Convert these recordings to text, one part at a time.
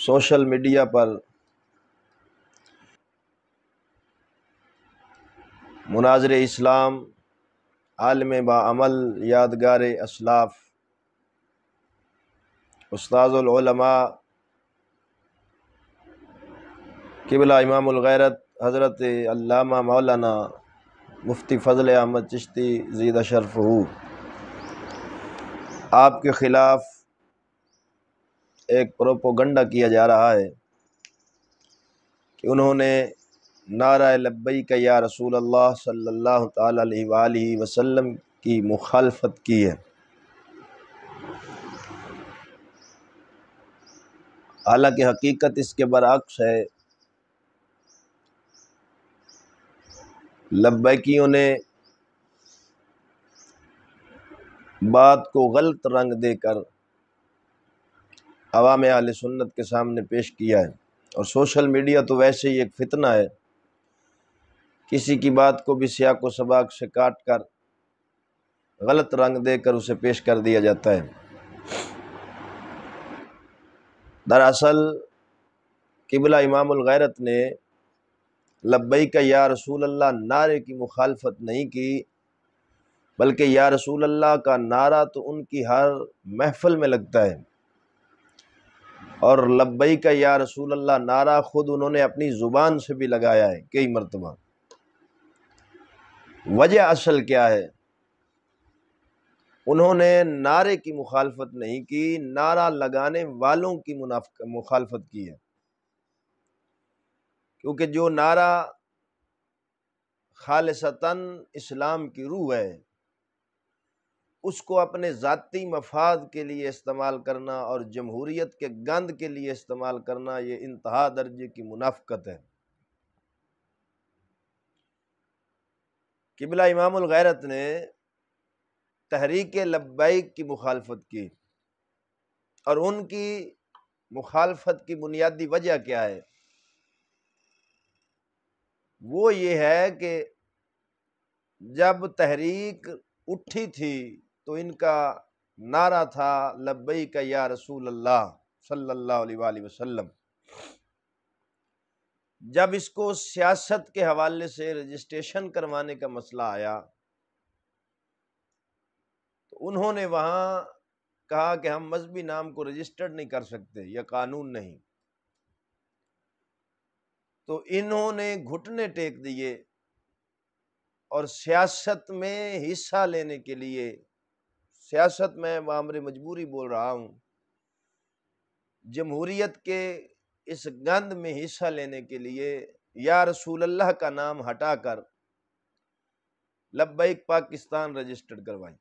social media पर मुनाजर इस्लाम आलम Balmer यादगार असलाफ उस्ताज़लमा किबला इमामगैरत हज़रत अल्लामा मौलाना मुफ्ती फ़ज़ल अहमद चिश्ती जीद अशरफ आपके ख़िलाफ़ एक प्रोपोगंडा किया जा रहा है कि उन्होंने नारा लब्बई का या रसूल अल्लाह सल्लल्लाहु अलैहि वसल्लम की मुखालफत की है हालांकि हकीकत इसके बरक्स है लब्बैकियों ने बात को गलत रंग देकर अवाम आल सुन्नत के सामने पेश किया है और सोशल मीडिया तो वैसे ही एक फितना है किसी की बात को भी को सबाक से काट कर गलत रंग देकर उसे पेश कर दिया जाता है दरअसल किबला इमाम गैरत ने लब्बई का या रसूल अल्लाह नारे की मुखालफत नहीं की बल्कि या रसूल अल्लाह का नारा तो उनकी हर महफल में लगता है और लब्बई का या रसूल अल्लाह नारा ख़ुद उन्होंने अपनी ज़ुबान से भी लगाया है कई मरतबा वजह असल क्या है उन्होंने नारे की मुखालफत नहीं की नारा लगाने वालों की मुनाफ मुखालफत की है क्योंकि जो नारा खालसता इस्लाम की रूह है उसको अपने ज़ाती मफाद के लिए इस्तेमाल करना और जमहूरीत के गंद के लिए इस्तेमाल करना ये इंतहा दर्जे की मुनाफ़त है किबला ग़ैरत ने तहरीक लब्बैक की मुखालफत की और उनकी मुखालफत की बुनियादी वजह क्या है वो ये है कि जब तहरीक उठी थी तो इनका नारा था लब्बई का या रसूल अल्लाह सल्लल्लाहु अलैहि वसल्लम जब इसको सियासत के हवाले से रजिस्ट्रेशन करवाने का मसला आया तो उन्होंने वहाँ कहा कि हम मजहबी नाम को रजिस्टर्ड नहीं कर सकते या कानून नहीं तो इन्होंने घुटने टेक दिए और सियासत में हिस्सा लेने के लिए सियासत में मामर मजबूरी बोल रहा हूँ जमहूरीत के इस गंद में हिस्सा लेने के लिए या रसूल अल्लाह का नाम हटा कर लब्बैक पाकिस्तान रजिस्टर्ड करवाए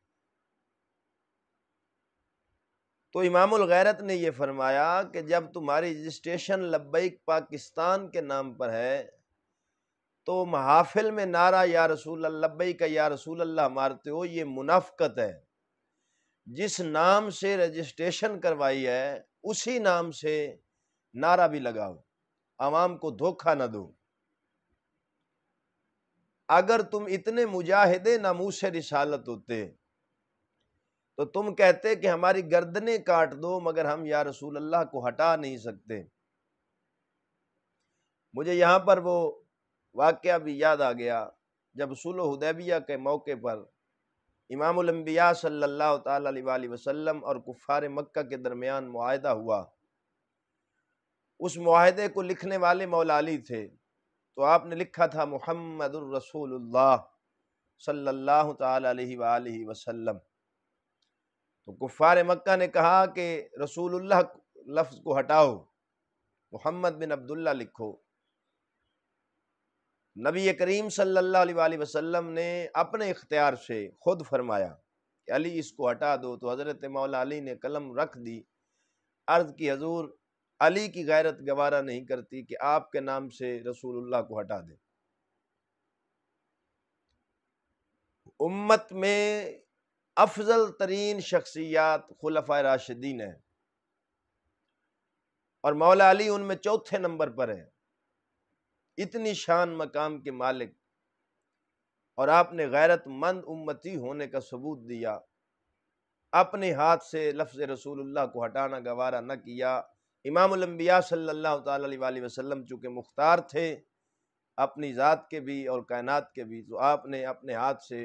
तो इमामुल गैरत ने यह फरमाया कि जब तुम्हारी रजिस्ट्रेशन लब्बैक पाकिस्तान के नाम पर है तो महाफिल में नारा या रसूल का या रसूल अल्लाह मारते हो ये मुनाफ्त है जिस नाम से रजिस्ट्रेशन करवाई है उसी नाम से नारा भी लगाओ आवाम को धोखा ना दो अगर तुम इतने मुजाहिदे नामूस रिसालत होते तो तुम कहते कि हमारी गर्दने काट दो मगर हम या रसूल अल्लाह को हटा नहीं सकते मुझे यहां पर वो वाक्य भी याद आ गया जब सुलह हुदैबिया के मौके पर इमामबिया सल्ला वसम और कुफ़ार मक्का के दरमियान माहदा हुआ उस माहदे को लिखने वाले मौलाली थे तो आपने लिखा था मोहम्मद रसूलुल्लाह सल्लल्लाहु अलैहि वसल्लम तो कुफ़ार मक्का ने कहा कि रसूलुल्लाह लफ्ज़ को हटाओ मोहम्मद बिन अब्दुल्ला लिखो नबी करीम सल्लल्लाहु अलैहि वसल्लम ने अपने इख्तियार से ख़ुद फरमाया कि अली इसको हटा दो तो हज़रत मौला अली ने कलम रख दी अर्ज़ की हजूर अली की गैरत गवारा नहीं करती कि आपके नाम से रसूलुल्लाह को हटा दे उम्मत में अफजल तरीन शख्सियात खुलफ़ा राशिदीन है और मौला अली उनमें चौथे नंबर पर है इतनी शान मकाम के मालिक और आपने गैरतमंद उम्मती होने का सबूत दिया अपने हाथ से लफ्ज़ रसूलुल्लाह को हटाना गवारा न किया इमामबिया सल्ला वसम चूँकि मुख्तार थे अपनी ज़ात के भी और कायनात के भी तो आपने अपने हाथ से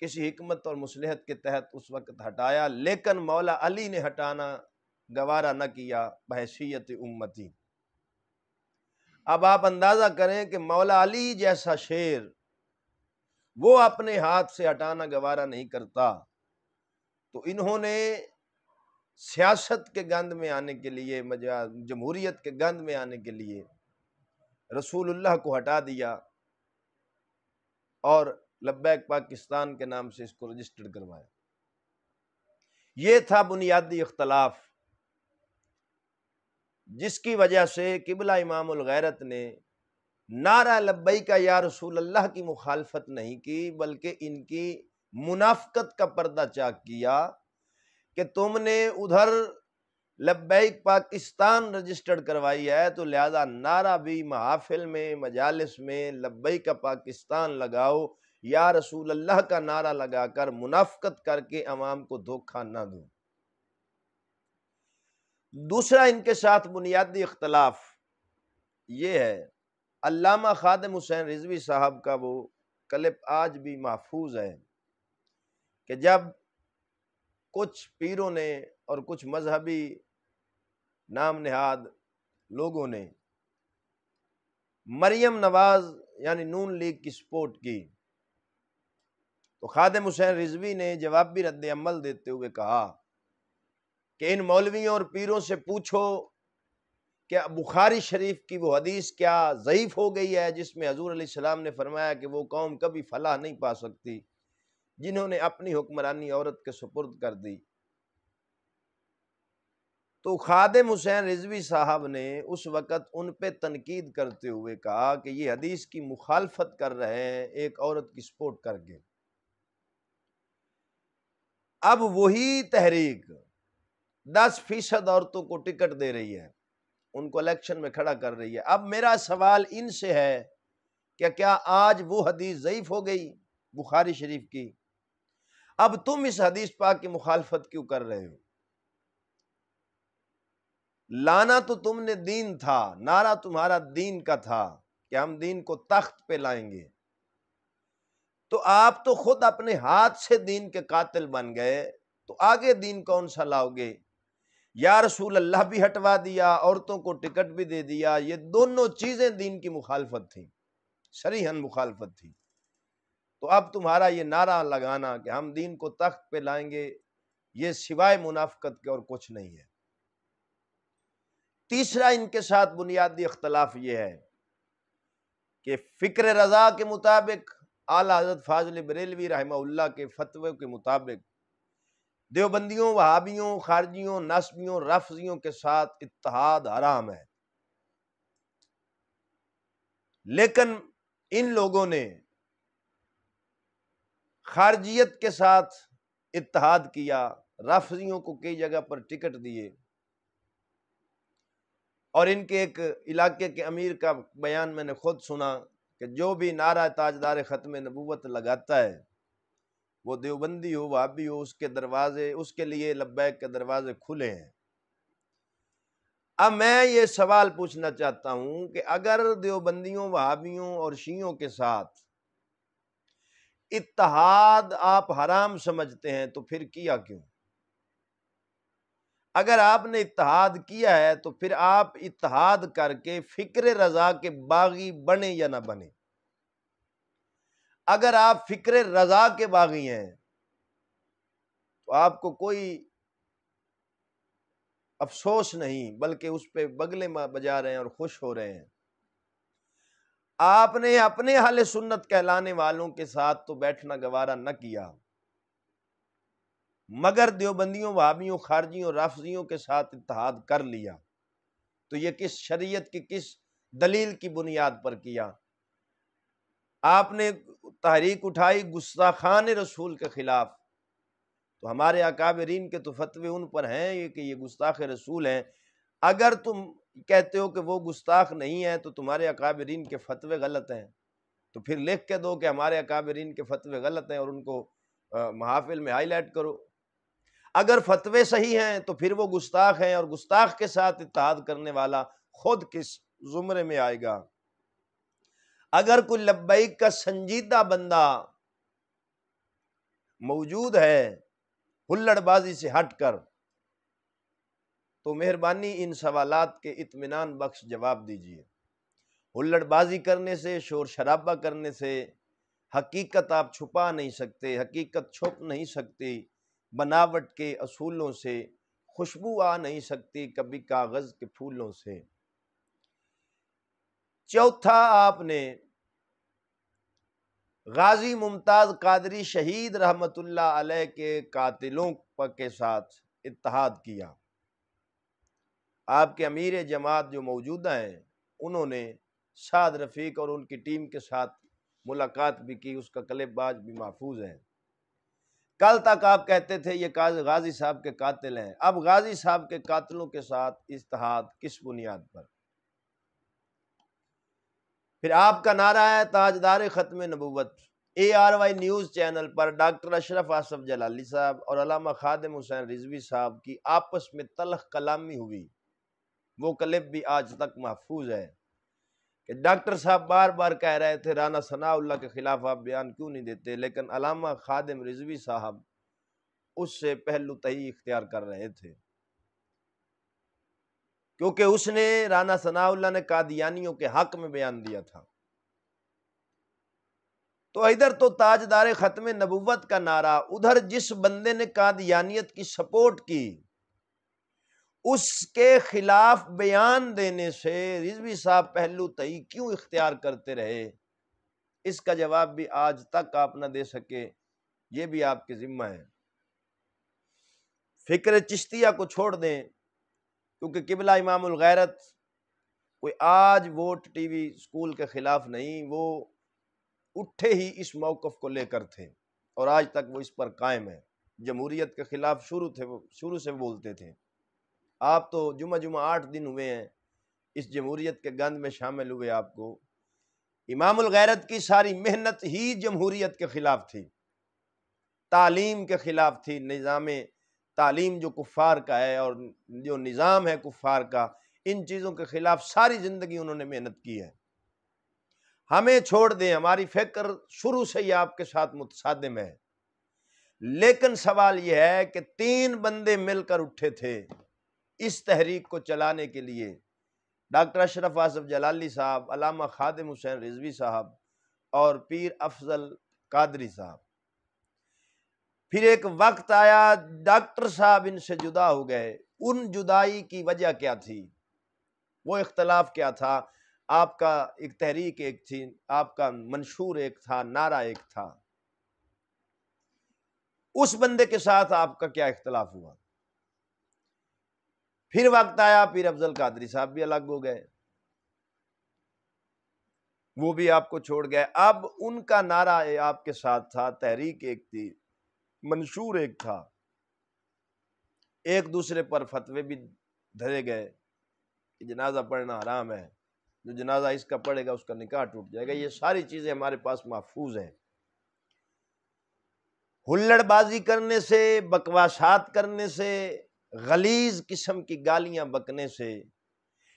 किसी हमत और मुसलहत के तहत उस वक्त हटाया लेकिन मौला अली ने हटाना गवारा न किया बहसीत उम्मती अब आप अंदाज़ा करें कि मौला अली जैसा शेर वो अपने हाथ से हटाना गवारा नहीं करता तो इन्होंने सियासत के गंद में आने के लिए जमहूरीत के गंद में आने के लिए रसूलुल्लाह को हटा दिया और लब्बैक पाकिस्तान के नाम से इसको रजिस्टर्ड करवाया ये था बुनियादी इख्तलाफ जिसकी वजह से किबला इमाम गैरत ने नारा लब्बई का या रसूल अल्लाह की मुखालफत नहीं की बल्कि इनकी मुनाफकत का पर्दा चाक किया कि तुमने उधर लब्बैक पाकिस्तान रजिस्टर्ड करवाई है तो लिहाजा नारा भी महाफिल में मजालस में लब्बई का पाकिस्तान लगाओ या रसूल अल्लाह का नारा लगाकर मुनाफ्त करके अवाम को धोखा ना दूँ दूसरा इनके साथ बुनियादी इख्तलाफ ये है अल्लामा खादम हुसैन रिजवी साहब का वो क्लिप आज भी महफूज है कि जब कुछ पीरों ने और कुछ मजहबी नाम नहाद लोगों ने मरियम नवाज़ यानी नून लीग की सपोर्ट की तो खादम हुसैन रिजवी ने जवाबी रद्द अमल देते हुए कहा कि इन मौलवियों और पीरों से पूछो क्या बुखारी शरीफ की वो हदीस क्या ज़यीफ़ हो गई है जिसमें हजूर सलाम ने फरमाया कि वो कौम कभी फलाह नहीं पा सकती जिन्होंने अपनी हुक्मरानी औरत के सुपुर्द कर दी तो खादम हुसैन रिजवी साहब ने उस वक़्त उन पर तनकीद करते हुए कहा कि ये हदीस की मुखालफत कर रहे हैं एक औरत की सपोर्ट करके अब वही तहरीक दस फीसद औरतों को टिकट दे रही है उनको इलेक्शन में खड़ा कर रही है अब मेरा सवाल इनसे है कि क्या आज वो हदीस ज़यीफ़ हो गई बुखारी शरीफ की अब तुम इस हदीस पाक की मुखालफत क्यों कर रहे हो लाना तो तुमने दीन था नारा तुम्हारा दीन का था कि हम दीन को तख्त पे लाएंगे तो आप तो खुद अपने हाथ से दीन के कातिल बन गए तो आगे दीन कौन सा लाओगे या रसूल अल्लाह भी हटवा दिया औरतों को टिकट भी दे दिया ये दोनों चीज़ें दीन की मुखालफत थी शरीहन मुखालफत थी तो अब तुम्हारा ये नारा लगाना कि हम दीन को तख्त पे लाएंगे ये सिवाय मुनाफ्त के और कुछ नहीं है तीसरा इनके साथ बुनियादी अख्तलाफ ये है कि फ़िक्र रज़ा के मुताबिक आला हजरत फाजल बरेलवी रहमा के फतवे के मुताबिक देवबंदियों वहाबियों खारजियों नस्बियों रफजियों के साथ इतिहाद हराम है लेकिन इन लोगों ने खारजियत के साथ इतिहाद किया रफजियों को कई जगह पर टिकट दिए और इनके एक इलाके के अमीर का बयान मैंने खुद सुना कि जो भी नारा ताजदार ख़त्म नबूत लगाता है वो देवबंदी हो वाबी हो उसके दरवाजे उसके लिए लब्बैक के दरवाजे खुले हैं अब मैं ये सवाल पूछना चाहता हूं कि अगर देवबंदियों वहाबियों और शियों के साथ इतिहाद आप हराम समझते हैं तो फिर किया क्यों अगर आपने इतिहाद किया है तो फिर आप इतिहाद करके फिक्र रजा के बागी बने या ना बने अगर आप फिक्र रजा के बागी हैं तो आपको कोई अफसोस नहीं बल्कि उस पर बगले बजा रहे हैं और खुश हो रहे हैं आपने अपने हाल सुन्नत कहलाने वालों के साथ तो बैठना गवारा न किया मगर देवबंदियों वाबियों खारजियों राफजियों के साथ इतहाद कर लिया तो ये किस शरीयत की किस दलील की बुनियाद पर किया आपने तहरीक उठाई गुस्ताखान रसूल के ख़िलाफ़ तो हमारे अकाबरीन के तो फतवे उन पर हैं कि ये गुस्ताख रसूल हैं अगर तुम कहते हो कि वो गुस्ताख नहीं है तो तुम्हारे अकाबरीन के फतवे गलत हैं तो फिर लिख के दो कि हमारे अकाबरीन के फतवे गलत हैं और उनको महाफिल में हाईलाइट करो अगर फतवे सही हैं तो फिर वो गुस्ताख हैं और गुस्ताख के साथ इतिहाद करने वाला खुद किस ज़ुमरे में आएगा अगर कोई लब्बैक का संजीदा बंदा मौजूद है हुल्लड़बाजी से हटकर तो मेहरबानी इन सवालात के इतमान बख्श जवाब दीजिए हुल्लड़बाजी करने से शोर शराबा करने से हकीकत आप छुपा नहीं सकते हकीकत छुप नहीं सकती बनावट के असूलों से खुशबू आ नहीं सकती कभी कागज़ के फूलों से चौथा आपने गाजी मुमताज़ कादरी शहीद रहमत अलैह के कातिलों के साथ इतिहाद किया आपके अमीर जमात जो मौजूदा हैं उन्होंने साद रफ़ीक और उनकी टीम के साथ मुलाकात भी की उसका कलेबाज भी महफूज है कल तक आप कहते थे ये गाजी साहब के कातिल हैं अब गाजी साहब के कातिलों के साथ इश्तहाद किस बुनियाद पर फिर आपका नारा है ताजदार ख़त्म नबूत A R Y news channel पर डॉक्टर अशरफ आसफ जलाली साहब और अलामा खादम हुसैन रिजवी साहब की आपस में तलख कलामी हुई वो क्लिप भी आज तक महफूज है कि डॉक्टर साहब बार बार कह रहे थे राना सनाउल्ला के ख़िलाफ़ आप बयान क्यों नहीं देते लेकिन अलामा खादम रिजवी साहब उससे पहलू तही इख्तियार कर रहे थे क्योंकि उसने राना सनाउल्ला ने कादियानियों के हक में बयान दिया था तो इधर तो ताजदार ख़त्म नबूवत का नारा उधर जिस बंदे ने कादियानियत की सपोर्ट की उसके खिलाफ बयान देने से रिजवी साहब पहलू तय क्यों इख्तियार करते रहे इसका जवाब भी आज तक आप ना दे सके ये भी आपके ज़िम्मा है फ़िक्र चिश्तिया को छोड़ दें क्योंकि किबला इमाम गैरत कोई आज वोट टीवी स्कूल के ख़िलाफ़ नहीं वो उठे ही इस मौक़ को लेकर थे और आज तक वो इस पर कायम है जमहूरीत के ख़िलाफ़ शुरू थे शुरू से बोलते थे आप तो जुमा जुमा आठ दिन हुए हैं इस जमहूरीत के गंद में शामिल हुए आपको ग़ैरत की सारी मेहनत ही जमहूरीत के ख़िलाफ़ थी तालीम के ख़िलाफ़ थी निज़ाम तालीम जो कुफ़ार का है और जो निज़ाम है कुफ़ार का इन चीज़ों के ख़िलाफ़ सारी ज़िंदगी उन्होंने मेहनत की है हमें छोड़ दें हमारी फ़िक्र शुरू से ही आपके साथ मुतसादम है लेकिन सवाल यह है कि तीन बंदे मिलकर उठे थे इस तहरीक को चलाने के लिए डॉक्टर अशरफ आसफ जलाली साहब अलामा खादिम हुसैन रिजवी साहब और पीर अफजल कादरी साहब फिर एक वक्त आया डॉक्टर साहब इनसे जुदा हो गए उन जुदाई की वजह क्या थी वो इख्तलाफ क्या था आपका एक तहरीक एक थी आपका मंशूर एक था नारा एक था उस बंदे के साथ आपका क्या इख्तलाफ हुआ फिर वक्त आया पीर अफजल कादरी साहब भी अलग हो गए वो भी आपको छोड़ गए अब उनका नारा आपके साथ था तहरीक एक थी मंशूर एक था एक दूसरे पर फतवे भी धरे गए कि जनाजा पढ़ना हराम है जो जनाजा इसका पड़ेगा उसका निकाह टूट जाएगा ये सारी चीज़ें हमारे पास महफूज हैं हुल्लड़बाजी करने से बकवासात करने से गलीज किस्म की गालियां बकने से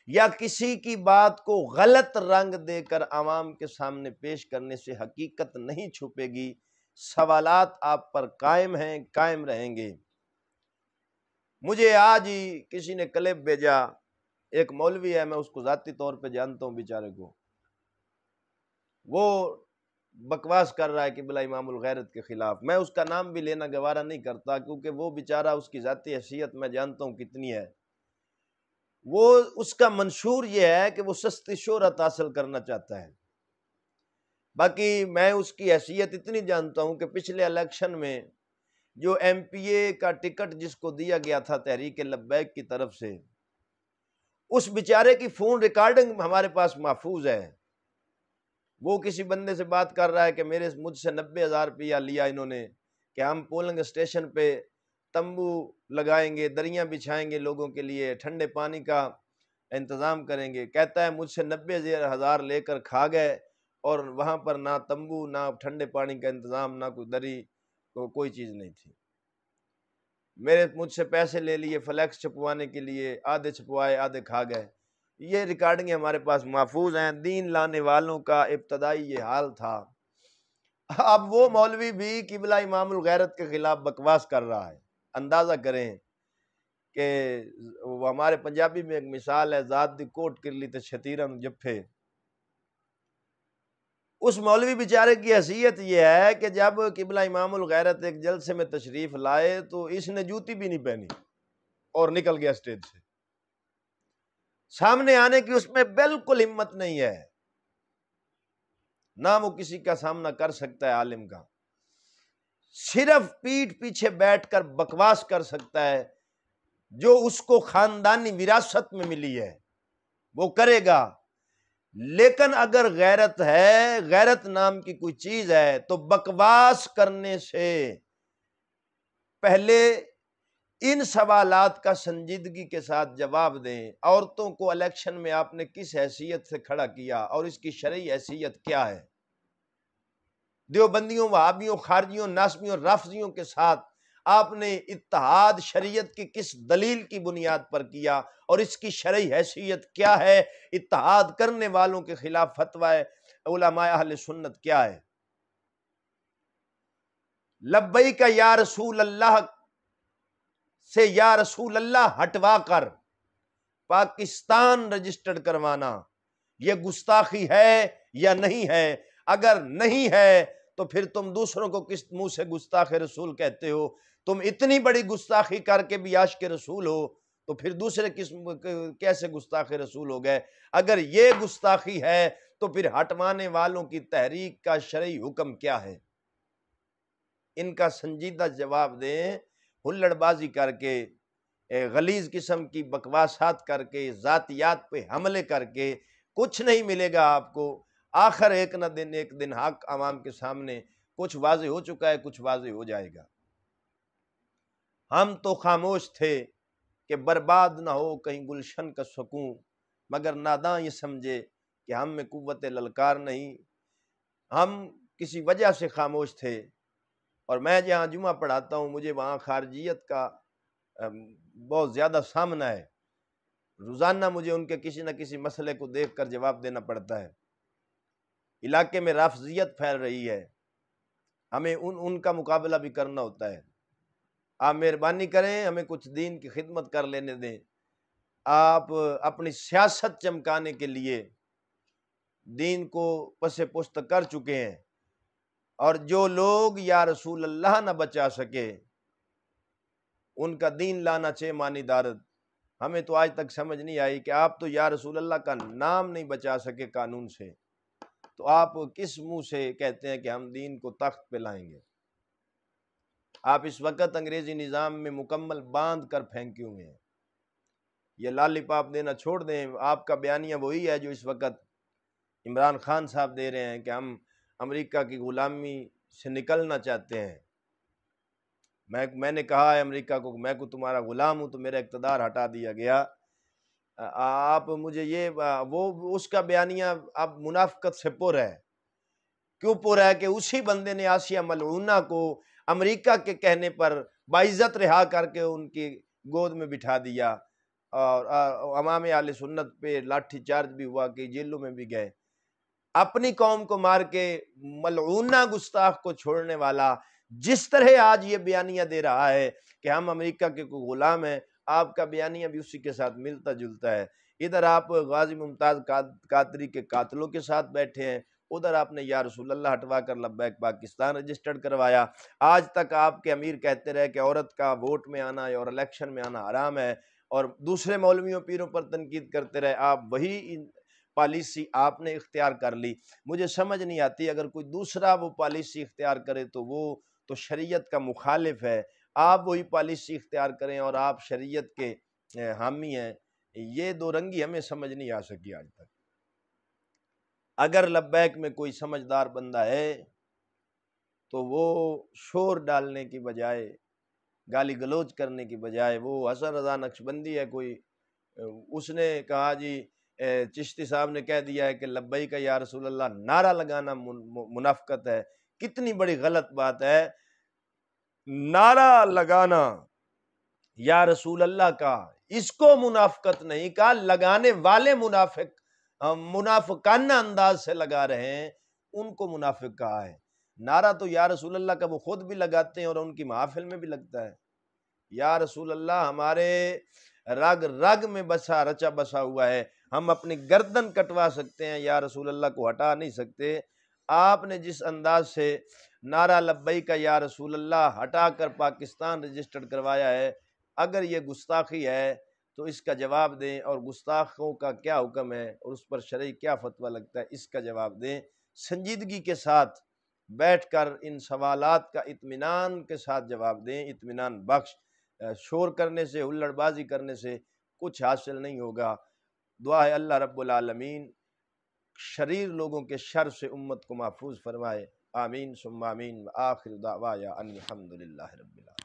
या किसी की बात को गलत रंग देकर आवाम के सामने पेश करने से हकीकत नहीं छुपेगी सवाल आप पर कायम हैं कायम रहेंगे मुझे आज ही किसी ने क्लिप भेजा एक मौलवी है मैं उसको ज़ाती तौर पे जानता हूँ बेचारे को वो बकवास कर रहा है कि बिला इमामुल गैरत के ख़िलाफ़ मैं उसका नाम भी लेना गवारा नहीं करता क्योंकि वो बेचारा उसकी ज़ाती हैसियत मैं जानता हूँ कितनी है वो उसका मंशूर ये है कि वो सस्ती शहरत हासिल करना चाहता है बाकी मैं उसकी हैसियत इतनी जानता हूँ कि पिछले इलेक्शन में जो एमपीए का टिकट जिसको दिया गया था तहरीक लब्बैक की तरफ से उस बेचारे की फ़ोन रिकॉर्डिंग हमारे पास महफूज है वो किसी बंदे से बात कर रहा है कि मेरे मुझसे नब्बे हज़ार रुपया लिया इन्होंने कि हम पोलिंग स्टेशन पे तंबू लगाएंगे दरियाँ बिछाएंगे लोगों के लिए ठंडे पानी का इंतज़ाम करेंगे कहता है मुझसे नब्बे हज़ार लेकर खा गए और वहाँ पर ना तंबू ना ठंडे पानी का इंतज़ाम ना कोई दरी को कोई चीज़ नहीं थी मेरे मुझसे पैसे ले लिए फ्लैक्स छपवाने के लिए आधे छपवाए आधे खा गए ये रिकॉर्डिंग हमारे पास महफूज हैं दीन लाने वालों का इब्तदाई ये हाल था अब वो मौलवी भी किबला गैरत के ख़िलाफ़ बकवास कर रहा है अंदाज़ा करें कि हमारे पंजाबी में एक मिसाल है जात दी कोट किरली तो छतीरन जफे उस मौलवी बेचारे की हैसियत यह है कि जब किबला इमाम गैरत एक जलसे में तशरीफ़ लाए तो इसने जूती भी नहीं पहनी और निकल गया स्टेज से सामने आने की उसमें बिल्कुल हिम्मत नहीं है ना वो किसी का सामना कर सकता है आलिम का सिर्फ पीठ पीछे बैठकर बकवास कर सकता है जो उसको खानदानी विरासत में मिली है वो करेगा लेकिन अगर गैरत है गैरत नाम की कोई चीज है तो बकवास करने से पहले इन सवालात का संजीदगी के साथ जवाब दें औरतों को इलेक्शन में आपने किस हैसियत से खड़ा किया और इसकी शर्य हैसियत क्या है देवबंदियों वहाबियों खारजियों नासमियों राफजियों के साथ आपने इतिहाद शरीयत की किस दलील की बुनियाद पर किया और इसकी शरी हैसियत क्या है इतिहाद करने वालों के खिलाफ फतवा सुन्नत क्या है लब्बई का या रसूल अल्लाह से या रसूल अल्लाह हटवा कर पाकिस्तान रजिस्टर्ड करवाना यह गुस्ताखी है या नहीं है अगर नहीं है तो फिर तुम दूसरों को किस मुंह से गुस्ताख रसूल कहते हो तुम इतनी बड़ी गुस्ताखी करके भी आश के रसूल हो तो फिर दूसरे किस्म कैसे गुस्ताखे रसूल हो गए अगर ये गुस्ताखी है तो फिर हटवाने वालों की तहरीक का शर्य हुक्म क्या है इनका संजीदा जवाब दें हुल्लड़बाजी करके गलीज किस्म की बकवासात करके ज़ातियात पे हमले करके कुछ नहीं मिलेगा आपको आखिर एक न दिन एक दिन हक आवाम के सामने कुछ वाज हो चुका है कुछ वाज हो जाएगा हम तो खामोश थे कि बर्बाद ना हो कहीं गुलशन का सुकून मगर नादा ये समझे कि हम में कुत ललकार नहीं हम किसी वजह से खामोश थे और मैं जहाँ जुमा पढ़ाता हूँ मुझे वहाँ खारजियत का बहुत ज़्यादा सामना है रोज़ाना मुझे उनके किसी न किसी मसले को देख कर जवाब देना पड़ता है इलाके में राफजियत फैल रही है हमें उन उनका मुकाबला भी करना होता है आप मेहरबानी करें हमें कुछ दीन की खिदमत कर लेने दें आप अपनी सियासत चमकाने के लिए दीन को पसे पुस्त कर चुके हैं और जो लोग या रसूल अल्लाह ना बचा सके उनका दीन लाना चाहिए मानी दारद हमें तो आज तक समझ नहीं आई कि आप तो या रसूल अल्लाह का नाम नहीं बचा सके कानून से तो आप किस मुंह से कहते हैं कि हम दीन को तख्त पे लाएंगे आप इस वक्त अंग्रेज़ी निज़ाम में मुकम्मल बांध कर फेंके हुए हैं ये लालीपाप देना छोड़ दें आपका बयानिया वही है जो इस वक्त इमरान खान साहब दे रहे हैं कि हम अमेरिका की ग़ुलामी से निकलना चाहते हैं मैं मैंने कहा है अमेरिका को मैं को तुम्हारा ग़ुलाम हूँ तो मेरा इकतदार हटा दिया गया आप मुझे ये वो उसका बयानिया अब मुनाफ्त से पुर है क्यों पुर है कि उसी बंदे ने आसिया मलूना को अमेरिका के कहने पर बाइज़त रिहा करके उनकी गोद में बिठा दिया और अमाम आल सुन्नत पे लाठी चार्ज भी हुआ कि जेलों में भी गए अपनी कौम को मार के मलूना गुस्ताख को छोड़ने वाला जिस तरह आज ये बयानिया दे रहा है कि हम अमेरिका के कोई गुलाम हैं आपका बयानिया भी उसी के साथ मिलता जुलता है इधर आप गाजी मुमताज़ कादरी के कातलों के साथ बैठे हैं उधर आपने या रसूल अल्लाह हटवा कर लब्बैक पाकिस्तान रजिस्टर्ड करवाया आज तक आपके अमीर कहते रहे कि औरत का वोट में आना और इलेक्शन में आना आराम है और दूसरे मौलवियों पीरों पर तनकीद करते रहे आप वही पॉलिसी आपने इख्तियार कर ली मुझे समझ नहीं आती अगर कोई दूसरा वो पॉलिसी इख्तियार करे तो वो तो शरीयत का मुखालिफ है आप वही पॉलिसी इख्तियार करें और आप शरीयत के हामी हैं ये दो रंगी हमें समझ नहीं आ सकी आज तक अगर लब्बैक में कोई समझदार बंदा है तो वो शोर डालने की बजाय गाली गलोच करने की बजाय वो हसन रजा नक्शबंदी है कोई उसने कहा जी चिश्ती साहब ने कह दिया है कि लब्बई का या रसूल अल्लाह नारा लगाना मुनाफ्त है कितनी बड़ी गलत बात है नारा लगाना या रसूल अल्लाह का इसको मुनाफ्त नहीं कहा लगाने वाले मुनाफिक मुनाफिकाना अंदाज से लगा रहे हैं उनको मुनाफिक कहा है नारा तो या रसूल अल्लाह का वो खुद भी लगाते हैं और उनकी महाफिल में भी लगता है या रसूल अल्लाह हमारे रग रग में बसा रचा बसा हुआ है हम अपनी गर्दन कटवा सकते हैं या रसूल अल्लाह को हटा नहीं सकते आपने जिस अंदाज से नारा लब्बई का या रसूल अल्लाह हटा कर पाकिस्तान रजिस्टर्ड करवाया है अगर ये गुस्ताखी है तो इसका जवाब दें और गुस्ताखों का क्या हुक्म है और उस पर शर्य क्या फतवा लगता है इसका जवाब दें संजीदगी के साथ बैठ कर इन सवालत का इतमान के साथ जवाब दें इत्मीनान बख्श शोर करने से हुल्लड़बाजी करने से कुछ हासिल नहीं होगा दुआ है अल्लाह रब्लमीन शरीर लोगों के शर से उम्मत को महफूज फरमाए आमीन सुम्मामीन आखिर दावा या अनिलहमदिल्ला रबीला